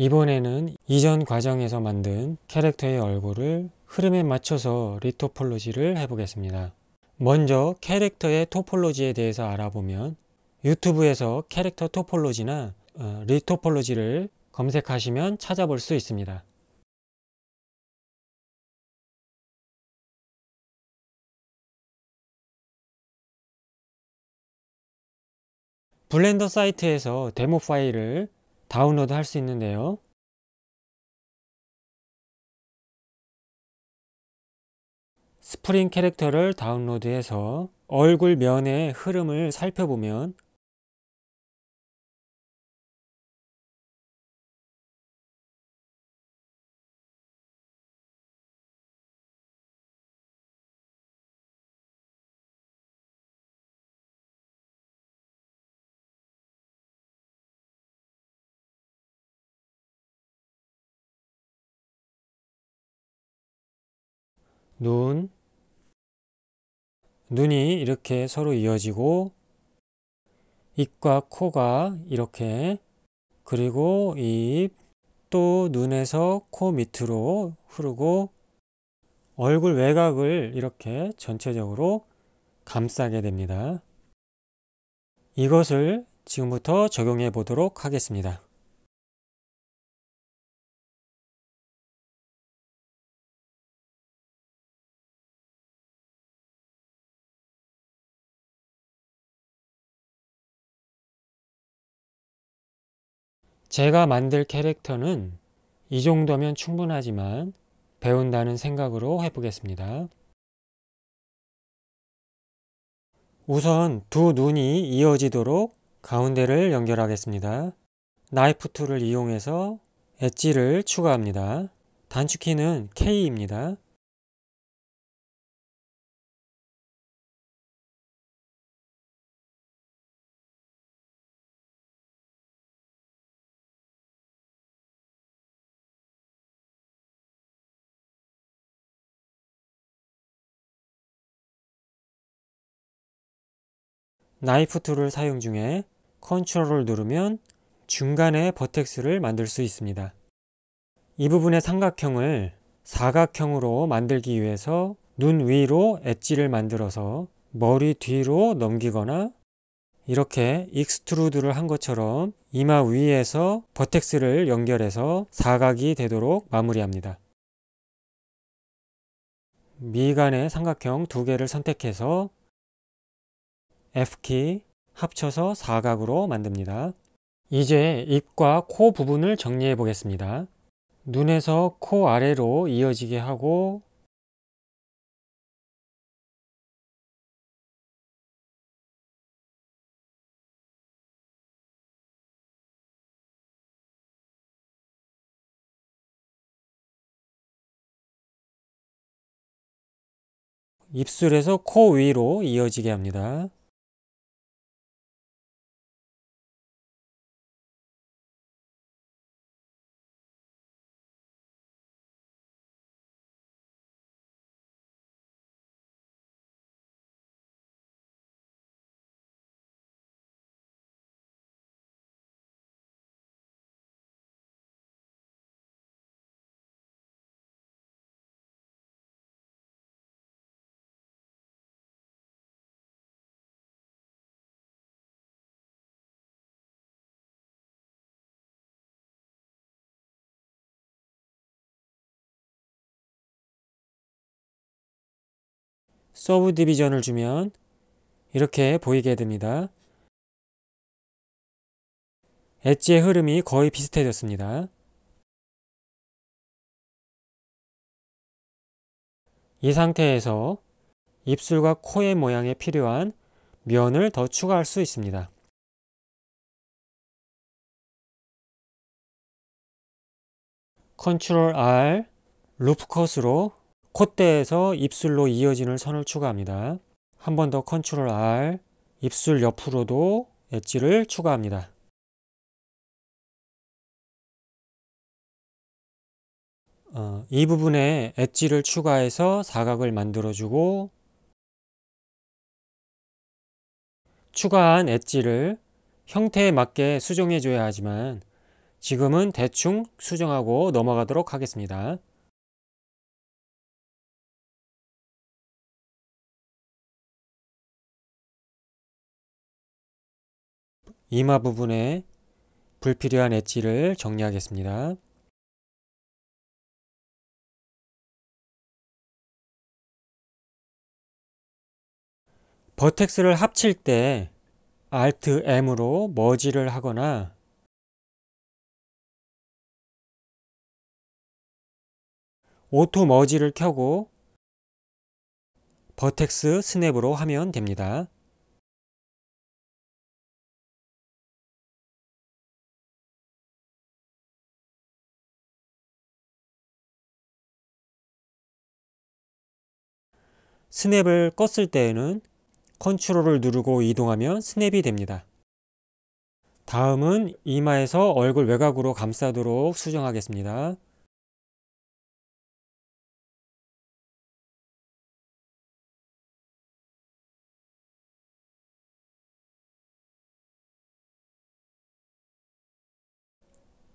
이번에는 이전 과정에서 만든 캐릭터의 얼굴을 흐름에 맞춰서 리토폴로지를 해보겠습니다. 먼저 캐릭터의 토폴로지에 대해서 알아보면 유튜브에서 캐릭터 토폴로지나 어, 리토폴로지를 검색하시면 찾아볼 수 있습니다. 블렌더 사이트에서 데모 파일을 다운로드 할 수 있는데요. 스프링 캐릭터를 다운로드해서 얼굴 면의 흐름을 살펴보면 눈, 눈이 이렇게 서로 이어지고 입과 코가 이렇게 그리고 입, 또 눈에서 코 밑으로 흐르고 얼굴 외곽을 이렇게 전체적으로 감싸게 됩니다. 이것을 지금부터 적용해 보도록 하겠습니다. 제가 만들 캐릭터는 이 정도면 충분하지만 배운다는 생각으로 해보겠습니다. 우선 두 눈이 이어지도록 가운데를 연결하겠습니다. 나이프 툴을 이용해서 엣지를 추가합니다. 단축키는 K입니다. 나이프 툴을 사용 중에 컨트롤을 누르면 중간에 버텍스를 만들 수 있습니다. 이 부분의 삼각형을 사각형으로 만들기 위해서 눈 위로 엣지를 만들어서 머리 뒤로 넘기거나 이렇게 익스트루드를 한 것처럼 이마 위에서 버텍스를 연결해서 사각이 되도록 마무리합니다. 미간의 삼각형 두 개를 선택해서 F키 합쳐서 사각으로 만듭니다. 이제 입과 코 부분을 정리해 보겠습니다. 눈에서 코 아래로 이어지게 하고 입술에서 코 위로 이어지게 합니다. 서브 디비전을 주면 이렇게 보이게 됩니다. 엣지의 흐름이 거의 비슷해졌습니다. 이 상태에서 입술과 코의 모양에 필요한 면을 더 추가할 수 있습니다. 컨트롤 R 루프 컷으로 콧대에서 입술로 이어지는 선을 추가합니다. 한 번 더 컨트롤 R, 입술 옆으로도 엣지를 추가합니다. 어, 이 부분에 엣지를 추가해서 사각을 만들어주고 추가한 엣지를 형태에 맞게 수정해줘야 하지만 지금은 대충 수정하고 넘어가도록 하겠습니다. 이마 부분에 불필요한 엣지를 정리하겠습니다. 버텍스를 합칠 때 Alt M으로 머지를 하거나 오토 머지를 켜고 버텍스 스냅으로 하면 됩니다. 스냅을 껐을 때에는 컨트롤을 누르고 이동하면 스냅이 됩니다. 다음은 이마에서 얼굴 외곽으로 감싸도록 수정하겠습니다.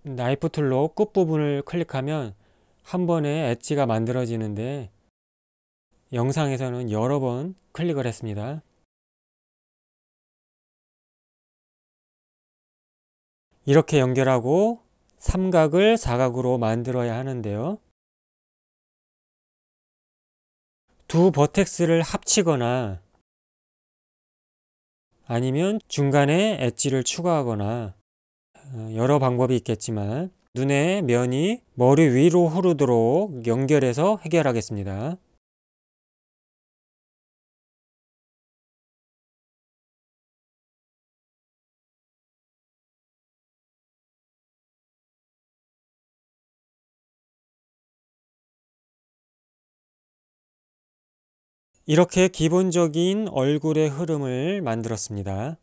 나이프 툴로 끝부분을 클릭하면 한 번에 엣지가 만들어지는데 영상에서는 여러 번 클릭을 했습니다. 이렇게 연결하고 삼각을 사각으로 만들어야 하는데요. 두 버텍스를 합치거나 아니면 중간에 엣지를 추가하거나 어, 여러 방법이 있겠지만 눈의 면이 머리 위로 흐르도록 연결해서 해결하겠습니다. 이렇게 기본적인 얼굴의 흐름을 만들었습니다.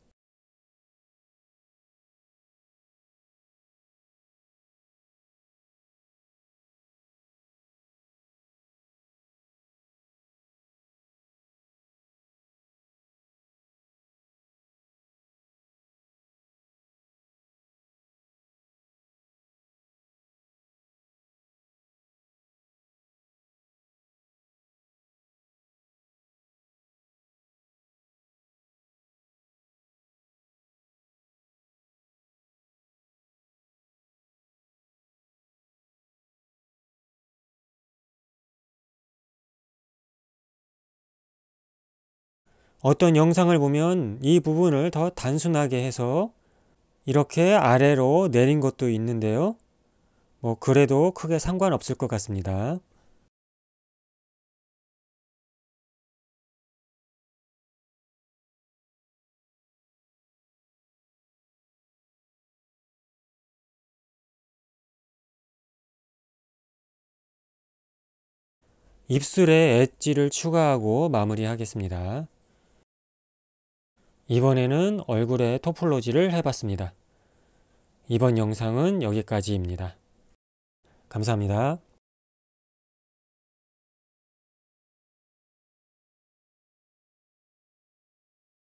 어떤 영상을 보면 이 부분을 더 단순하게 해서 이렇게 아래로 내린 것도 있는데요. 뭐 그래도 크게 상관없을 것 같습니다. 입술에 엣지를 추가하고 마무리하겠습니다. 이번에는 얼굴의 토폴로지를 해봤습니다. 이번 영상은 여기까지입니다. 감사합니다.